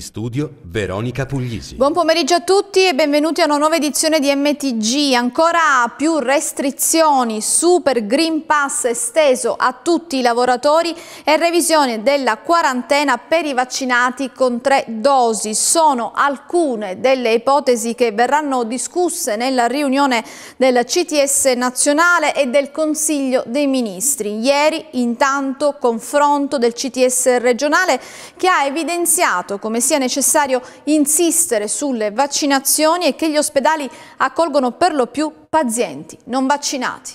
in studio Veronica Puglisi. Buon pomeriggio a tutti e benvenuti a una nuova edizione di MTG. Ancora più restrizioni, super green pass esteso a tutti i lavoratori e revisione della quarantena per i vaccinati con tre dosi. Sono alcune delle ipotesi che verranno discusse nella riunione del CTS nazionale e del Consiglio dei Ministri. Ieri intanto confronto del CTS regionale che ha evidenziato come sia necessario insistere sulle vaccinazioni e che gli ospedali accolgono per lo più pazienti non vaccinati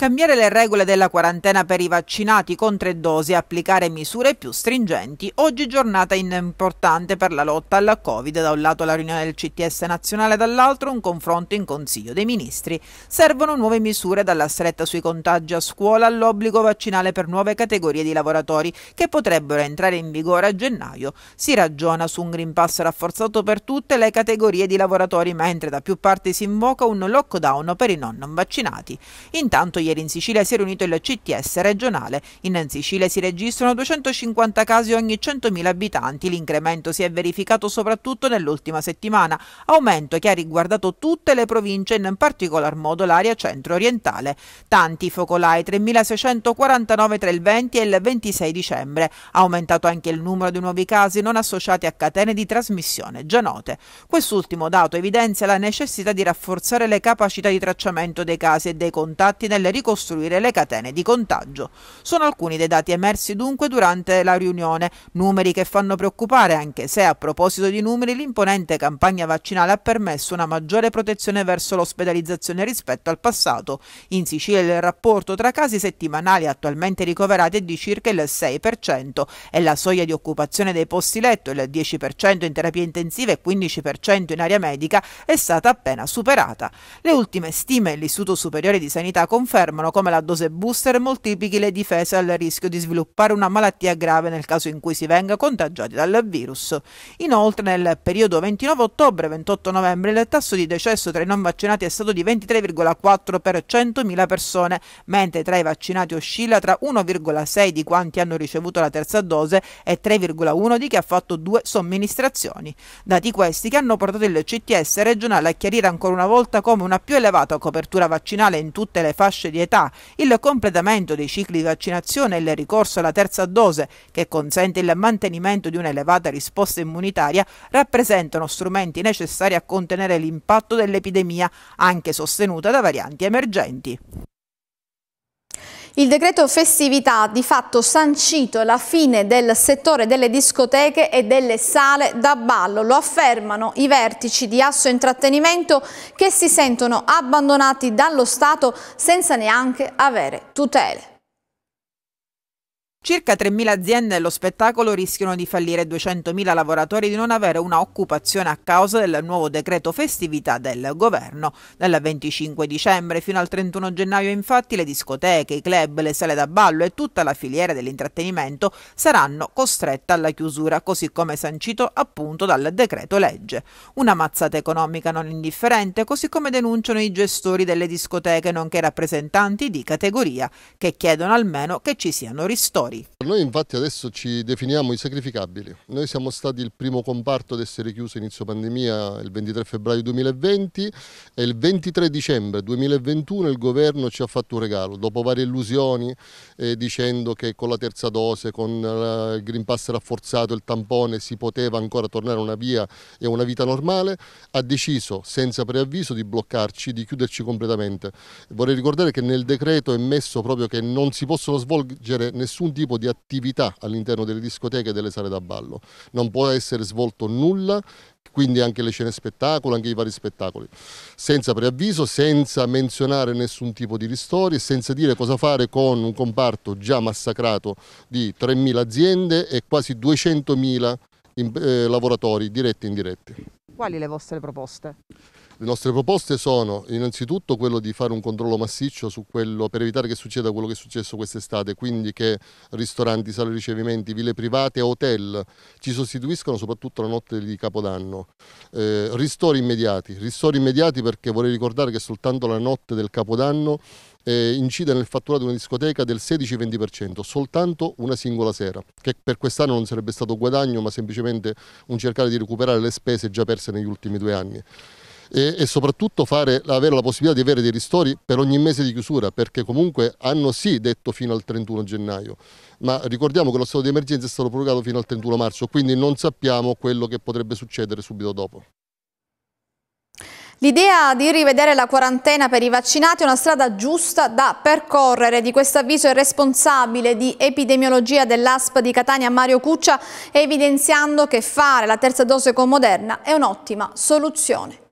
cambiare le regole della quarantena per i vaccinati con tre dosi e applicare misure più stringenti. Oggi giornata importante per la lotta alla Covid, da un lato la riunione del CTS nazionale, dall'altro un confronto in Consiglio dei Ministri. Servono nuove misure dalla stretta sui contagi a scuola all'obbligo vaccinale per nuove categorie di lavoratori che potrebbero entrare in vigore a gennaio. Si ragiona su un Green Pass rafforzato per tutte le categorie di lavoratori, mentre da più parti si invoca un lockdown per i non, vaccinati. Intanto gli ieri in Sicilia si è riunito il CTS regionale. In Sicilia si registrano 250 casi ogni 100.000 abitanti. L'incremento si è verificato soprattutto nell'ultima settimana, aumento che ha riguardato tutte le province, in particolar modo l'area centro-orientale. Tanti focolai, 3.649 tra il 20 e il 26 dicembre. Ha aumentato anche il numero di nuovi casi non associati a catene di trasmissione già note. Quest'ultimo dato evidenzia la necessità di rafforzare le capacità di tracciamento dei casi e dei contatti nelle riunioni ricostruire le catene di contagio. Sono alcuni dei dati emersi dunque durante la riunione, numeri che fanno preoccupare anche se a proposito di numeri l'imponente campagna vaccinale ha permesso una maggiore protezione verso l'ospedalizzazione rispetto al passato. In Sicilia il rapporto tra casi settimanali attualmente ricoverati è di circa il 6% e la soglia di occupazione dei posti letto, il 10% in terapia intensiva e 15% in area medica, è stata appena superata. Le ultime stime dell'Istituto Superiore di Sanità confermano fermano, come la dose booster, moltiplichi le difese al rischio di sviluppare una malattia grave nel caso in cui si venga contagiati dal virus. Inoltre, nel periodo 29 ottobre-28 novembre, il tasso di decesso tra i non vaccinati è stato di 23,4 per 100.000 persone, mentre tra i vaccinati oscilla tra 1,6 di quanti hanno ricevuto la terza dose e 3,1 di chi ha fatto due somministrazioni. Dati questi che hanno portato il CTS regionale a chiarire ancora una volta come una più elevata copertura vaccinale in tutte le fasce di età, il completamento dei cicli di vaccinazione e il ricorso alla terza dose, che consente il mantenimento di un'elevata risposta immunitaria, rappresentano strumenti necessari a contenere l'impatto dell'epidemia, anche sostenuta da varianti emergenti. Il decreto festività ha di fatto sancito la fine del settore delle discoteche e delle sale da ballo, lo affermano i vertici di Asso Intrattenimento che si sentono abbandonati dallo Stato senza neanche avere tutele. Circa 3.000 aziende dello spettacolo rischiano di fallire e 200.000 lavoratori di non avere una occupazione a causa del nuovo decreto festività del governo. Dal 25 dicembre fino al 31 gennaio infatti le discoteche, i club, le sale da ballo e tutta la filiera dell'intrattenimento saranno costrette alla chiusura, così come sancito appunto dal decreto legge. Una mazzata economica non indifferente, così come denunciano i gestori delle discoteche nonché rappresentanti di categoria, che chiedono almeno che ci siano ristori fuori. Noi infatti adesso ci definiamo i sacrificabili. Noi siamo stati il primo comparto ad essere chiuso inizio pandemia il 23 febbraio 2020 e il 23 dicembre 2021 il governo ci ha fatto un regalo dopo varie illusioni eh, dicendo che con la terza dose, con eh, il Green Pass rafforzato, il tampone si poteva ancora tornare a una via e a una vita normale, ha deciso senza preavviso di bloccarci, di chiuderci completamente. Vorrei ricordare che nel decreto è messo proprio che non si possono svolgere nessun tipo tipo di attività all'interno delle discoteche e delle sale da ballo. Non può essere svolto nulla quindi anche le scene spettacolo, anche i vari spettacoli, senza preavviso, senza menzionare nessun tipo di ristori, senza dire cosa fare con un comparto già massacrato di 3.000 aziende e quasi 200.000 eh, lavoratori diretti e indiretti. Quali le vostre proposte? Le nostre proposte sono innanzitutto quello di fare un controllo massiccio su quello per evitare che succeda quello che è successo quest'estate, quindi che ristoranti, sale ricevimenti, ville private, hotel ci sostituiscono soprattutto la notte di Capodanno. Eh, ristori immediati, ristori immediati perché vorrei ricordare che soltanto la notte del Capodanno eh, incide nel fatturato di una discoteca del 16-20%, soltanto una singola sera, che per quest'anno non sarebbe stato guadagno ma semplicemente un cercare di recuperare le spese già perse negli ultimi due anni e, e soprattutto fare, avere la possibilità di avere dei ristori per ogni mese di chiusura perché comunque hanno sì detto fino al 31 gennaio ma ricordiamo che lo stato di emergenza è stato prorogato fino al 31 marzo quindi non sappiamo quello che potrebbe succedere subito dopo. L'idea di rivedere la quarantena per i vaccinati è una strada giusta da percorrere. Di questo avviso il responsabile di epidemiologia dell'ASP di Catania Mario Cuccia evidenziando che fare la terza dose con Moderna è un'ottima soluzione.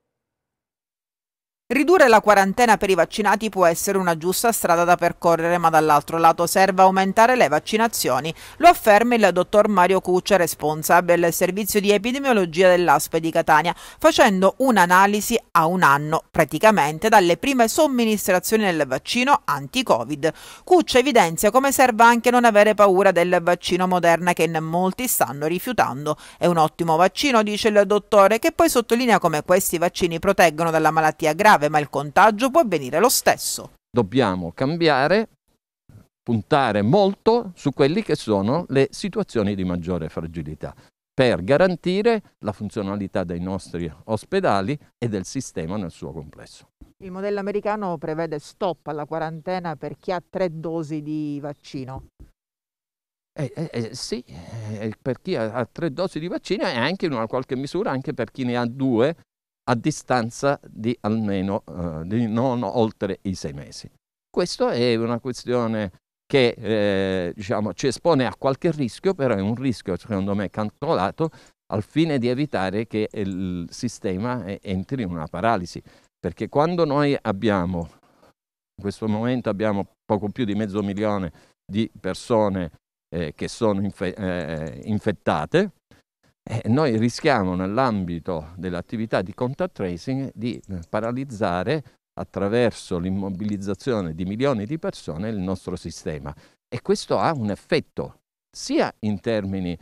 Ridurre la quarantena per i vaccinati può essere una giusta strada da percorrere, ma dall'altro lato serve aumentare le vaccinazioni. Lo afferma il dottor Mario Cuccia, responsabile del servizio di epidemiologia dell'ASPE di Catania, facendo un'analisi a un anno, praticamente dalle prime somministrazioni del vaccino anti-Covid. Cuccia evidenzia come serva anche non avere paura del vaccino Moderna che in molti stanno rifiutando. È un ottimo vaccino, dice il dottore, che poi sottolinea come questi vaccini proteggono dalla malattia grave grave, ma il contagio può avvenire lo stesso. Dobbiamo cambiare, puntare molto su quelle che sono le situazioni di maggiore fragilità per garantire la funzionalità dei nostri ospedali e del sistema nel suo complesso. Il modello americano prevede stop alla quarantena per chi ha tre dosi di vaccino. Eh, eh, eh sì, eh, per chi ha, ha, tre dosi di vaccino e anche in una qualche misura anche per chi ne ha due a distanza di almeno eh, di non oltre i sei mesi. Questa è una questione che eh, diciamo, ci espone a qualche rischio, però è un rischio secondo me calcolato al fine di evitare che il sistema entri in una paralisi. Perché quando noi abbiamo, in questo momento abbiamo poco più di mezzo milione di persone eh, che sono inf eh, infettate, eh, noi rischiamo nell'ambito dell'attività di contact tracing di eh, paralizzare attraverso l'immobilizzazione di milioni di persone il nostro sistema e questo ha un effetto sia in termini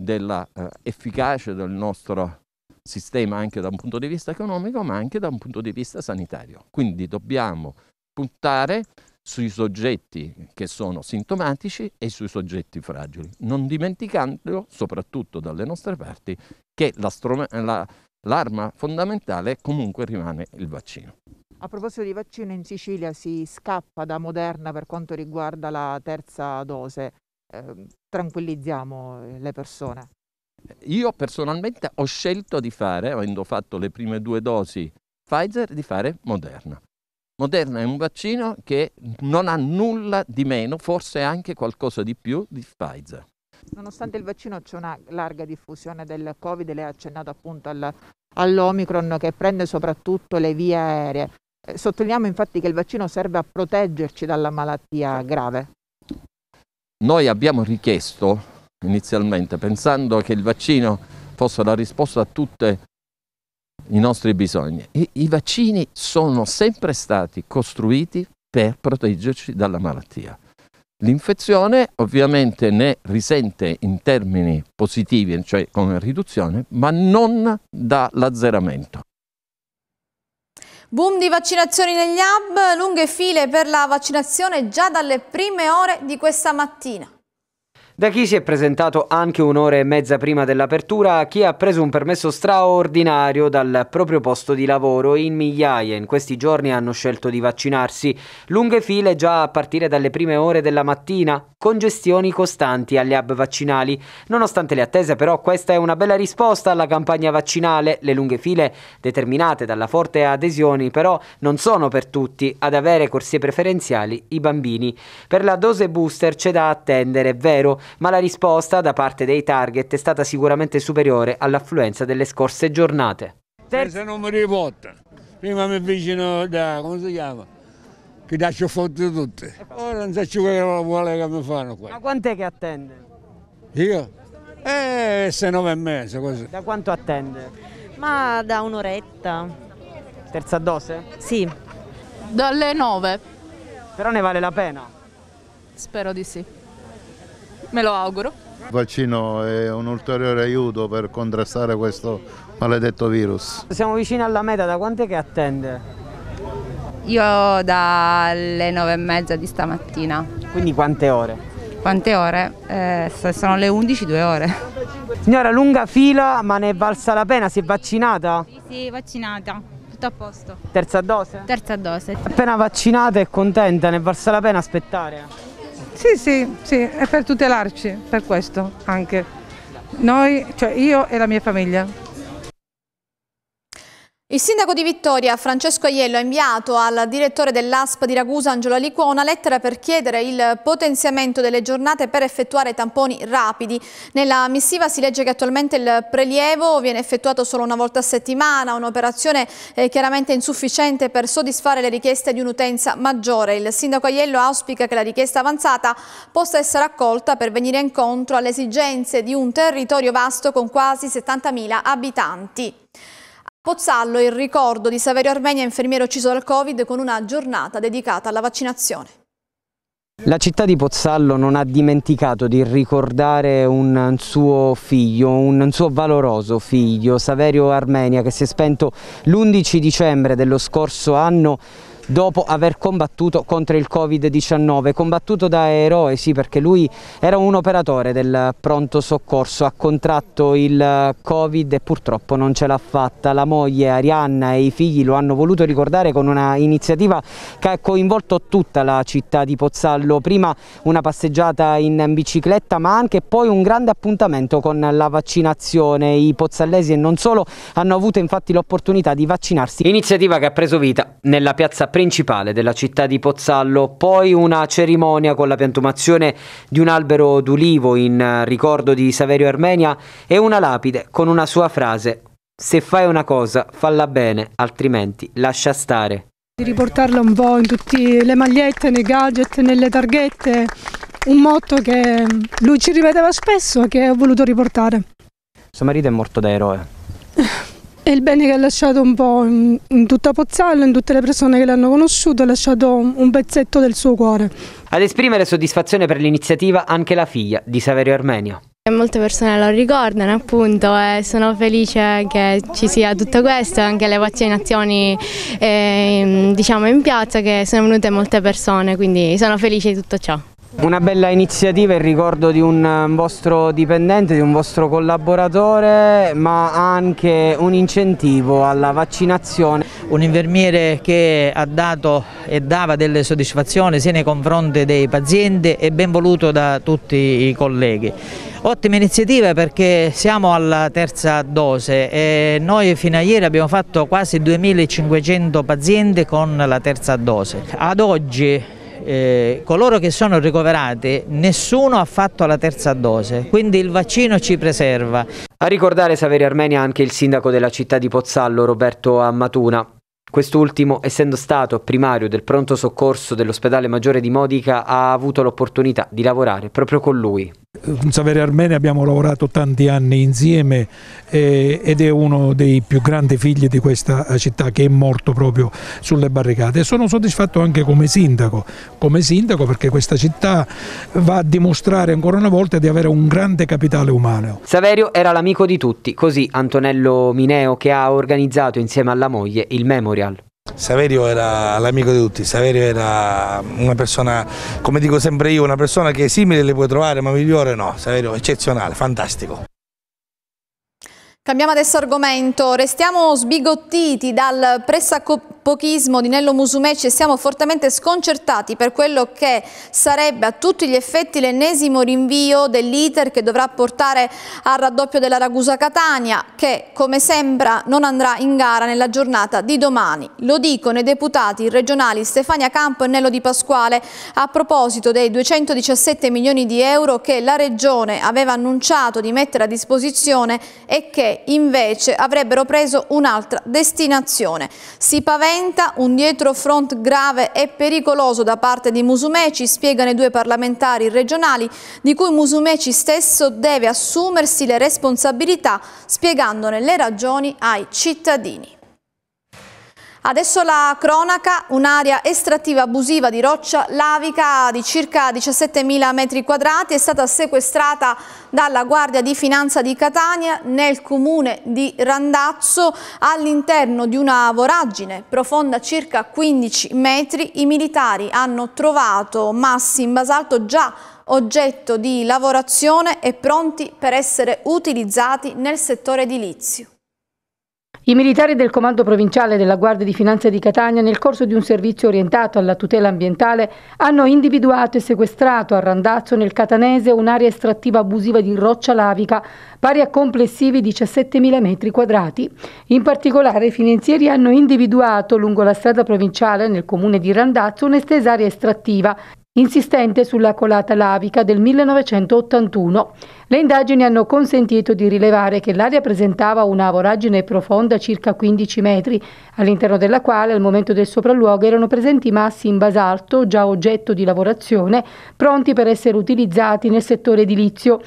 dell'efficacia eh, del nostro sistema anche da un punto di vista economico ma anche da un punto di vista sanitario. Quindi dobbiamo puntare sui soggetti che sono sintomatici e sui soggetti fragili, non dimenticando, soprattutto dalle nostre parti, che l'arma la, la, fondamentale comunque rimane il vaccino. A proposito di vaccino, in Sicilia si scappa da Moderna per quanto riguarda la terza dose. Ehm, eh, tranquillizziamo le persone. Io personalmente ho scelto di fare, avendo fatto le prime due dosi Pfizer, di fare Moderna. Moderna è un vaccino che non ha nulla di meno, forse anche qualcosa di più di Pfizer. Nonostante il vaccino c'è una larga diffusione del Covid, lei ha accennato appunto al, all'Omicron che prende soprattutto le vie aeree. Eh, sottolineiamo infatti che il vaccino serve a proteggerci dalla malattia grave. Noi abbiamo richiesto inizialmente, pensando che il vaccino fosse la risposta a tutte i nostri bisogni. I, I vaccini sono sempre stati costruiti per proteggerci dalla malattia. L'infezione ovviamente ne risente in termini positivi, cioè come riduzione, ma non dall'azzeramento. Boom di vaccinazioni negli hub, lunghe file per la vaccinazione già dalle prime ore di questa mattina. Da chi si è presentato anche un'ora e mezza prima dell'apertura a chi ha preso un permesso straordinario dal proprio posto di lavoro. In migliaia in questi giorni hanno scelto di vaccinarsi. Lunghe file già a partire dalle prime ore della mattina, congestioni costanti agli hub vaccinali. Nonostante le attese però questa è una bella risposta alla campagna vaccinale. Le lunghe file determinate dalla forte adesione però non sono per tutti ad avere corsie preferenziali i bambini. Per la dose booster c'è da attendere, è vero, ma la risposta da parte dei target è stata sicuramente superiore all'affluenza delle scorse giornate. Terza numero di volte, prima mi avvicino da, come si chiama? Che da ci ho fatto tutte. Ora non so quello vuole che mi fanno qua. Ma quant'è che attende? Io? Eh, se nove e mezzo così. Da quanto attende? Ma da un'oretta. Terza dose? Sì. Dalle nove. Però ne vale la pena? Spero di sì me lo auguro. Il vaccino è un ulteriore aiuto per contrastare questo maledetto virus. Siamo vicini alla meta, da quant'è che attende? Io dalle nove e mezza di stamattina. Quindi quante ore? Quante ore? Eh, sono le 11, due ore. Signora, lunga fila, ma ne è valsa la pena? Si è vaccinata? Sì, sì, vaccinata. Tutto a posto. Terza dose? Terza dose. Appena vaccinata e contenta, ne è valsa la pena aspettare? Sì, sì, sì, è per tutelarci, per questo anche. Noi, cioè io e la mia famiglia. Il sindaco di Vittoria, Francesco Aiello, ha inviato al direttore dell'ASP di Ragusa, Angelo Aliquo, una lettera per chiedere il potenziamento delle giornate per effettuare tamponi rapidi. Nella missiva si legge che attualmente il prelievo viene effettuato solo una volta a settimana, un'operazione eh, chiaramente insufficiente per soddisfare le richieste di un'utenza maggiore. Il sindaco Aiello auspica che la richiesta avanzata possa essere accolta per venire incontro alle esigenze di un territorio vasto con quasi 70.000 abitanti. Pozzallo, il ricordo di Saverio Armenia, infermiere ucciso dal Covid, con una giornata dedicata alla vaccinazione. La città di Pozzallo non ha dimenticato di ricordare un suo figlio, un suo valoroso figlio, Saverio Armenia, che si è spento l'11 dicembre dello scorso anno dopo aver combattuto contro il Covid-19, combattuto da eroe sì perché lui era un operatore del pronto soccorso, ha contratto il Covid e purtroppo non ce l'ha fatta, la moglie Arianna e i figli lo hanno voluto ricordare con una iniziativa che ha coinvolto tutta la città di Pozzallo, prima una passeggiata in bicicletta ma anche poi un grande appuntamento con la vaccinazione, i pozzallesi e non solo hanno avuto infatti l'opportunità di vaccinarsi. Iniziativa che ha preso vita nella piazza principale della città di Pozzallo, poi una cerimonia con la piantumazione di un albero d'ulivo in eh, ricordo di Saverio Armenia e una lapide con una sua frase Se fai una cosa, falla bene, altrimenti lascia stare. Di riportarla un po' in tutte le magliette, nei gadget, nelle targhette, un motto che lui ci ripeteva spesso e che ho voluto riportare. Suo marito è morto da eroe. È il bene che ha lasciato un po' in, in tutta Pozzallo, in tutte le persone che l'hanno conosciuto, ha lasciato un pezzetto del suo cuore. Ad esprimere soddisfazione per l'iniziativa anche la figlia di Saverio Armenio. Molte persone lo ricordano appunto e sono felice che ci sia tutto questo anche le vaccinazioni eh, diciamo in piazza che sono venute molte persone quindi sono felice di tutto ciò. Una bella iniziativa in ricordo di un um, vostro dipendente, di un vostro collaboratore, ma anche un incentivo alla vaccinazione. Un infermiere che ha dato e dava delle soddisfazioni sia nei confronti dei pazienti e ben voluto da tutti i colleghi. Ottima iniziativa perché siamo alla terza dose e noi fino a ieri abbiamo fatto quasi 2500 pazienti con la terza dose. Ad oggi eh, coloro che sono ricoverati nessuno ha fatto la terza dose, quindi il vaccino ci preserva. A ricordare Saveria Armenia anche il sindaco della città di Pozzallo, Roberto Ammatuna. Quest'ultimo, essendo stato primario del pronto soccorso dell'ospedale maggiore di Modica, ha avuto l'opportunità di lavorare proprio con lui. Savere Armene abbiamo lavorato tanti anni insieme eh, ed è uno dei più grandi figli di questa città che è morto proprio sulle barricate e sono soddisfatto anche come sindaco, come sindaco perché questa città va a dimostrare ancora una volta di avere un grande capitale umano. Saverio era l'amico di tutti, così Antonello Mineo che ha organizzato insieme alla moglie il Memorial Real. Saverio era l'amico di tutti, Saverio era una persona, come dico sempre io, una persona che simile le puoi trovare ma migliore no, Saverio eccezionale, fantastico. Cambiamo adesso argomento, restiamo sbigottiti dal pressacopimento pochismo di Nello Musumeci e siamo fortemente sconcertati per quello che sarebbe a tutti gli effetti l'ennesimo rinvio dell'iter che dovrà portare al raddoppio della Ragusa Catania che come sembra non andrà in gara nella giornata di domani. Lo dicono i deputati regionali Stefania Campo e Nello Di Pasquale a proposito dei 217 milioni di euro che la Regione aveva annunciato di mettere a disposizione e che invece avrebbero preso un'altra destinazione. Si paventa lenta, un dietro front grave e pericoloso da parte di Musumeci, spiegano i due parlamentari regionali, di cui Musumeci stesso deve assumersi le responsabilità, spiegandone le ragioni ai cittadini. Adesso la cronaca, un'area estrattiva abusiva di roccia lavica di circa 17.000 metri quadrati è stata sequestrata dalla Guardia di Finanza di Catania nel comune di Randazzo all'interno di una voragine profonda circa 15 metri. I militari hanno trovato massi in basalto già oggetto di lavorazione e pronti per essere utilizzati nel settore edilizio. I militari del Comando Provinciale della Guardia di Finanza di Catania, nel corso di un servizio orientato alla tutela ambientale, hanno individuato e sequestrato a Randazzo nel Catanese un'area estrattiva abusiva di roccia lavica pari a complessivi 17.000 metri quadrati. In particolare i finanzieri hanno individuato lungo la strada provinciale nel comune di Randazzo un'estesa area estrattiva insistente sulla colata lavica del 1981. Le indagini hanno consentito di rilevare che l'area presentava una voragine profonda circa 15 metri, all'interno della quale al momento del sopralluogo erano presenti massi in basalto, già oggetto di lavorazione, pronti per essere utilizzati nel settore edilizio.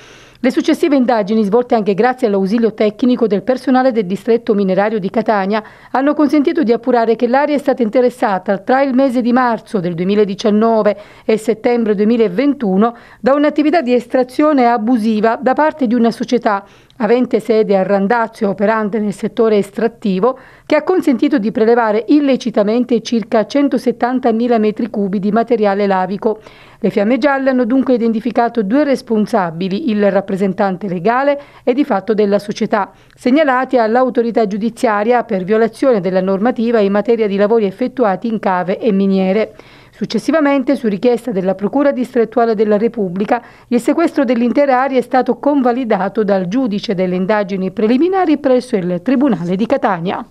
Le successive indagini, svolte anche grazie all'ausilio tecnico del personale del distretto minerario di Catania, hanno consentito di appurare che l'area è stata interessata tra il mese di marzo del 2019 e settembre 2021 da un'attività di estrazione abusiva da parte di una società avente sede a Randazzo e operante nel settore estrattivo, che ha consentito di prelevare illecitamente circa 170.000 metri cubi di materiale lavico. Le fiamme gialle hanno dunque identificato due responsabili, il rappresentante legale e di fatto della società, segnalati all'autorità giudiziaria per violazione della normativa in materia di lavori effettuati in cave e miniere. Successivamente, su richiesta della Procura distrettuale della Repubblica, il sequestro dell'intera area è stato convalidato dal giudice delle indagini preliminari presso il Tribunale di Catania.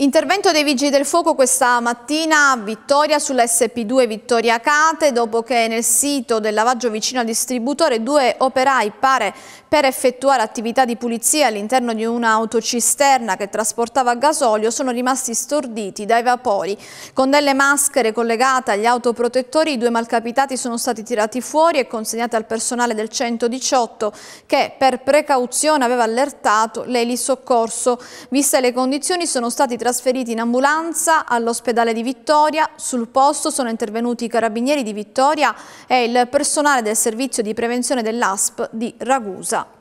Intervento dei Vigili del Fuoco questa mattina, vittoria sulla SP2 Vittoria Cate, dopo che nel sito del lavaggio vicino al distributore due operai pare per effettuare attività di pulizia all'interno di un'autocisterna che trasportava gasolio sono rimasti storditi dai vapori. Con delle maschere collegate agli autoprotettori i due malcapitati sono stati tirati fuori e consegnati al personale del 118 che per precauzione aveva allertato l'elisoccorso. Viste le condizioni sono stati trasportati trasferiti in ambulanza all'ospedale di Vittoria. Sul posto sono intervenuti i carabinieri di Vittoria e il personale del servizio di prevenzione dell'ASP di Ragusa.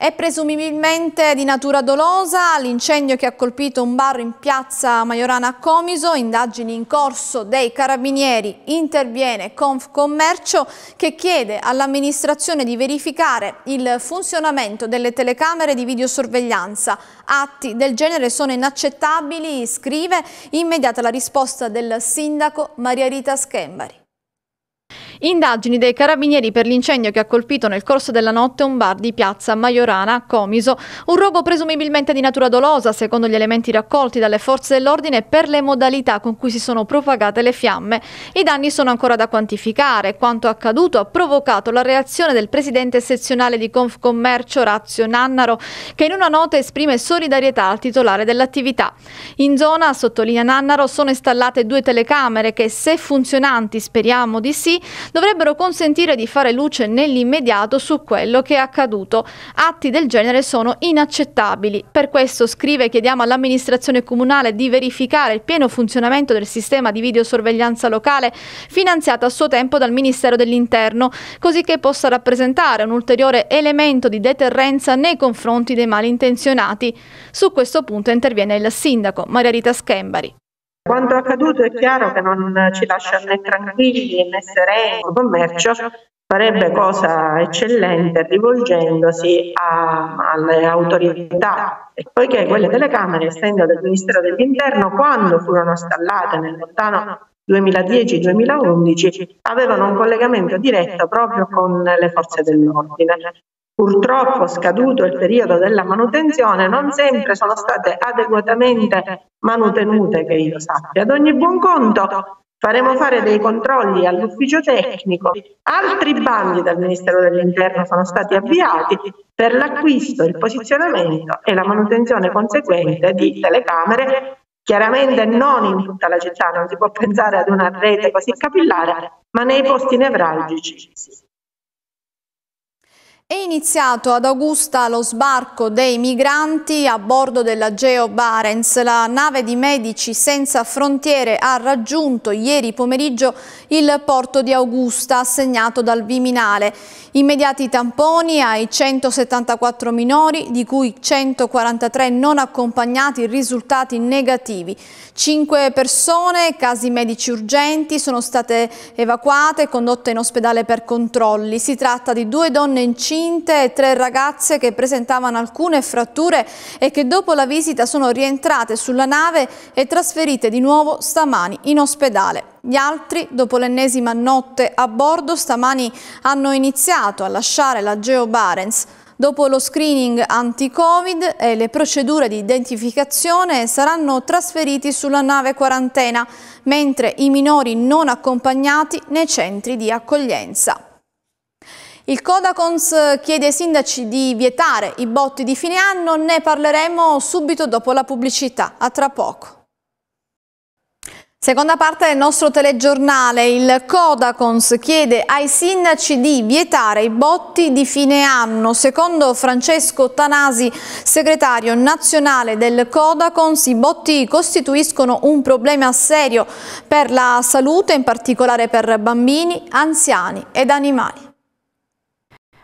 È presumibilmente di natura dolosa l'incendio che ha colpito un bar in piazza Maiorana a Comiso, indagini in corso dei carabinieri, interviene Confcommercio che chiede all'amministrazione di verificare il funzionamento delle telecamere di videosorveglianza. Atti del genere sono inaccettabili, scrive immediata la risposta del sindaco Maria Rita Schembari. Indagini dei carabinieri per l'incendio che ha colpito nel corso della notte un bar di piazza Maiorana a Comiso. Un rogo presumibilmente di natura dolosa, secondo gli elementi raccolti dalle forze dell'ordine, per le modalità con cui si sono propagate le fiamme. I danni sono ancora da quantificare. Quanto accaduto ha provocato la reazione del presidente sezionale di Confcommercio Razio Nannaro, che in una nota esprime solidarietà al titolare dell'attività. In zona, sottolinea Nannaro, sono installate due telecamere che, se funzionanti, speriamo di sì, dovrebbero consentire di fare luce nell'immediato su quello che è accaduto. Atti del genere sono inaccettabili. Per questo, scrive, chiediamo all'amministrazione comunale di verificare il pieno funzionamento del sistema di videosorveglianza locale finanziato a suo tempo dal Ministero dell'Interno, così che possa rappresentare un ulteriore elemento di deterrenza nei confronti dei malintenzionati. Su questo punto interviene il sindaco Maria Rita Schembari. Quanto accaduto è chiaro che non ci lascia né tranquilli né sereni. Il commercio farebbe cosa eccellente rivolgendosi a, alle autorità, e poiché quelle telecamere, essendo del Ministero dell'Interno, quando furono installate nel lontano 2010-2011 avevano un collegamento diretto proprio con le forze dell'ordine. Purtroppo, scaduto il periodo della manutenzione, non sempre sono state adeguatamente manutenute, che io sappia. Ad ogni buon conto, faremo fare dei controlli all'ufficio tecnico. Altri bandi dal Ministero dell'Interno sono stati avviati per l'acquisto, il posizionamento e la manutenzione conseguente di telecamere. Chiaramente non in tutta la città, non si può pensare ad una rete così capillare, ma nei posti nevralgici. È iniziato ad Augusta lo sbarco dei migranti a bordo della Geo Barents. La nave di Medici Senza Frontiere ha raggiunto ieri pomeriggio il porto di Augusta assegnato dal Viminale. Immediati tamponi ai 174 minori, di cui 143 non accompagnati, risultati negativi. Cinque persone, casi medici urgenti, sono state evacuate e condotte in ospedale per controlli. Si tratta di due donne incinte ginte e tre ragazze che presentavano alcune fratture e che dopo la visita sono rientrate sulla nave e trasferite di nuovo stamani in ospedale. Gli altri, dopo l'ennesima notte a bordo, stamani hanno iniziato a lasciare la Geo Barents. Dopo lo screening anti-Covid e le procedure di identificazione saranno trasferiti sulla nave quarantena, mentre i minori non accompagnati nei centri di accoglienza. Il Codacons chiede ai sindaci di vietare i botti di fine anno, ne parleremo subito dopo la pubblicità, a tra poco. Seconda parte del nostro telegiornale, il Codacons chiede ai sindaci di vietare i botti di fine anno. Secondo Francesco Tanasi, segretario nazionale del Codacons, i botti costituiscono un problema serio per la salute, in particolare per bambini, anziani ed animali.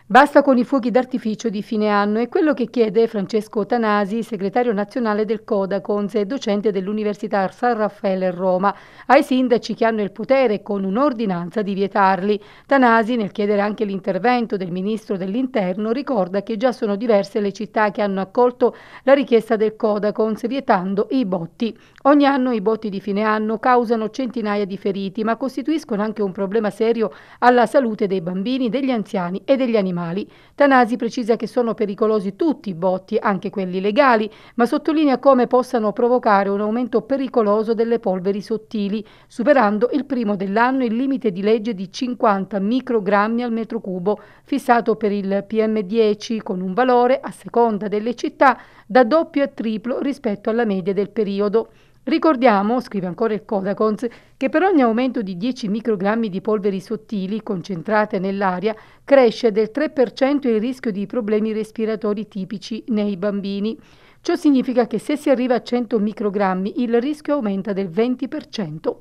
Basta con i fuochi d'artificio di fine anno, è quello che chiede Francesco Tanasi, segretario nazionale del Codacons e docente dell'Università San Raffaele a Roma, ai sindaci che hanno il potere con un'ordinanza di vietarli. Tanasi, nel chiedere anche l'intervento del ministro dell'Interno, ricorda che già sono diverse le città che hanno accolto la richiesta del Codacons vietando i botti. Ogni anno i botti di fine anno causano centinaia di feriti, ma costituiscono anche un problema serio alla salute dei bambini, degli anziani e degli animali animali. Tanasi precisa che sono pericolosi tutti i botti, anche quelli legali, ma sottolinea come possano provocare un aumento pericoloso delle polveri sottili, superando il primo dell'anno il limite di legge di 50 microgrammi al metro cubo, fissato per il PM10 con un valore, a seconda delle città, da doppio a triplo rispetto alla media del periodo. Ricordiamo, scrive ancora il Codacons, che per ogni aumento di 10 microgrammi di polveri sottili concentrate nell'aria cresce del 3% il rischio di problemi respiratori tipici nei bambini. Ciò significa che se si arriva a 100 microgrammi il rischio aumenta del 20%.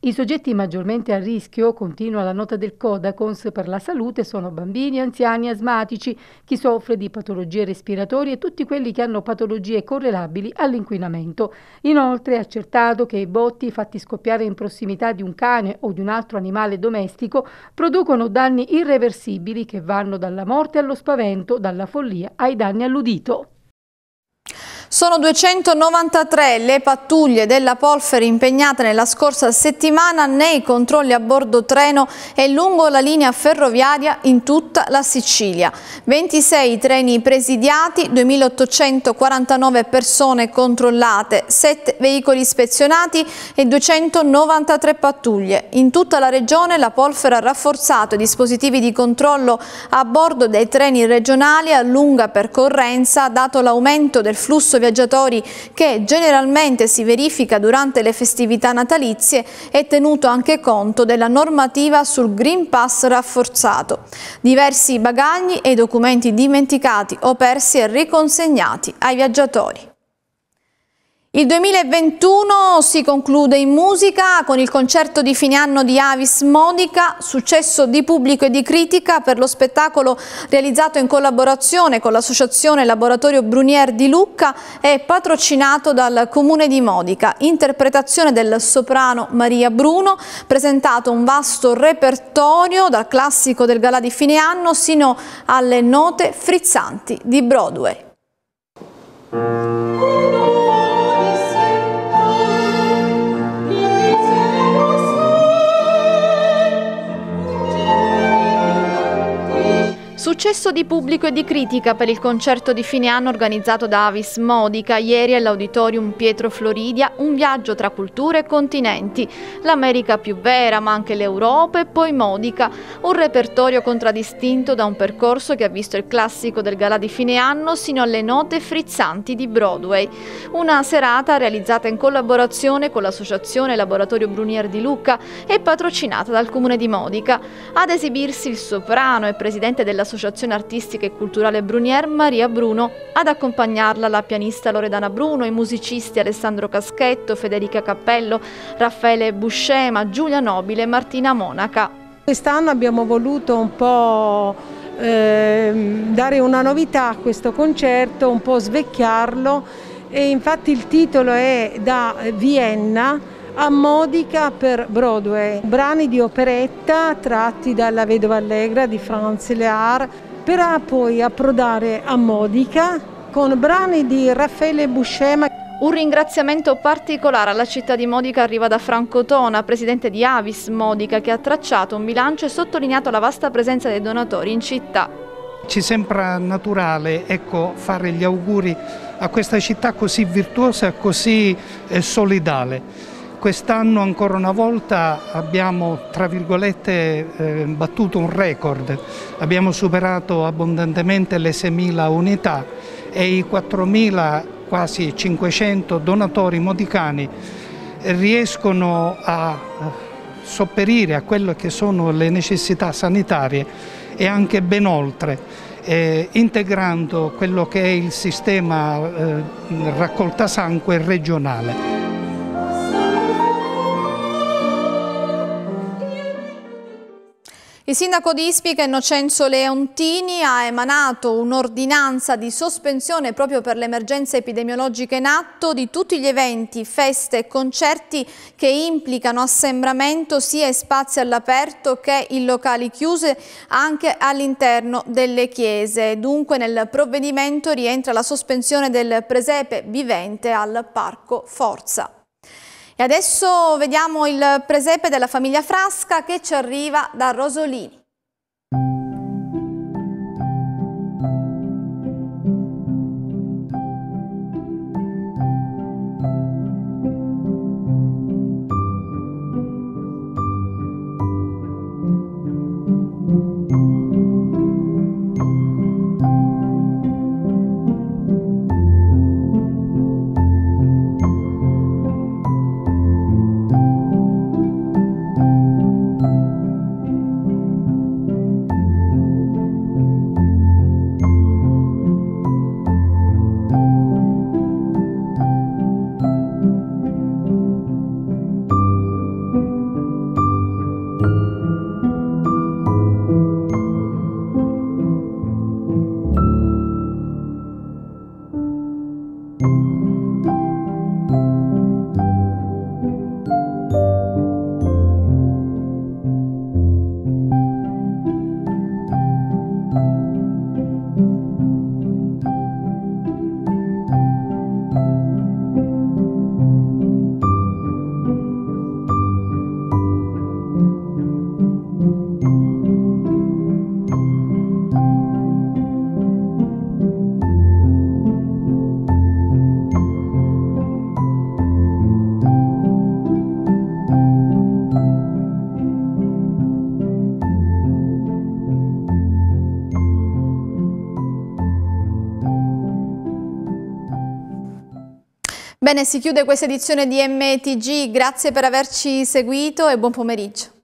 I soggetti maggiormente a rischio, continua la nota del Codacons per la salute, sono bambini, anziani, asmatici, chi soffre di patologie respiratorie e tutti quelli che hanno patologie correlabili all'inquinamento. Inoltre è accertato che i botti fatti scoppiare in prossimità di un cane o di un altro animale domestico producono danni irreversibili che vanno dalla morte allo spavento, dalla follia ai danni all'udito. Sono 293 le pattuglie della Polferi impegnate nella scorsa settimana nei controlli a bordo treno e lungo la linea ferroviaria in tutta la Sicilia. 26 treni presidiati, 2849 persone controllate, 7 veicoli ispezionati e 293 pattuglie. In tutta la regione la Polfera ha rafforzato i dispositivi di controllo a bordo dei treni regionali a lunga percorrenza, dato l'aumento del flusso flusso viaggiatori che generalmente si verifica durante le festività natalizie è tenuto anche conto della normativa sul Green Pass rafforzato. Diversi bagagli e documenti dimenticati o persi e riconsegnati ai viaggiatori. Il 2021 si conclude in musica con il concerto di fine anno di Avis Modica, successo di pubblico e di critica per lo spettacolo realizzato in collaborazione con l'associazione Laboratorio Brunier di Lucca e patrocinato dal Comune di Modica. Interpretazione del soprano Maria Bruno, presentato un vasto repertorio dal classico del galà di fine anno sino alle note frizzanti di Broadway. Successo di pubblico e di critica per il concerto di fine anno organizzato da Avis Modica, ieri all'Auditorium Pietro Floridia, un viaggio tra culture e continenti, l'America più vera ma anche l'Europa e poi Modica, un repertorio contraddistinto da un percorso che ha visto il classico del gala di fine anno sino alle note frizzanti di Broadway. Una serata realizzata in collaborazione con l'associazione Laboratorio Brunier di Lucca e patrocinata dal Comune di Modica. Ad esibirsi il soprano e presidente dell'associazione dell'Associazione Artistica e Culturale Brunier Maria Bruno, ad accompagnarla la pianista Loredana Bruno, i musicisti Alessandro Caschetto, Federica Cappello, Raffaele Buscema, Giulia Nobile e Martina Monaca. Quest'anno abbiamo voluto un po' eh, dare una novità a questo concerto, un po' svecchiarlo e infatti il titolo è Da Vienna a Modica per Broadway, brani di operetta tratti dalla Vedova Allegra di Franz Lear, per poi approdare a Modica con brani di Raffaele Buscema. Un ringraziamento particolare alla città di Modica arriva da Franco Tona, presidente di Avis Modica, che ha tracciato un bilancio e sottolineato la vasta presenza dei donatori in città. Ci sembra naturale ecco, fare gli auguri a questa città così virtuosa, così eh, solidale. Quest'anno ancora una volta abbiamo tra virgolette eh, battuto un record, abbiamo superato abbondantemente le 6.000 unità e i 4.000 quasi 500 donatori modicani riescono a eh, sopperire a quelle che sono le necessità sanitarie e anche ben oltre. Eh, integrando quello che è il sistema eh, raccolta sangue regionale. Il sindaco di Ispica Innocenzo Leontini ha emanato un'ordinanza di sospensione proprio per l'emergenza epidemiologica in atto di tutti gli eventi, feste e concerti che implicano assembramento sia in spazi all'aperto che in locali chiuse anche all'interno delle chiese. Dunque nel provvedimento rientra la sospensione del presepe vivente al Parco Forza. E adesso vediamo il presepe della famiglia Frasca che ci arriva da Rosolini. Bene, si chiude questa edizione di MTG, grazie per averci seguito e buon pomeriggio.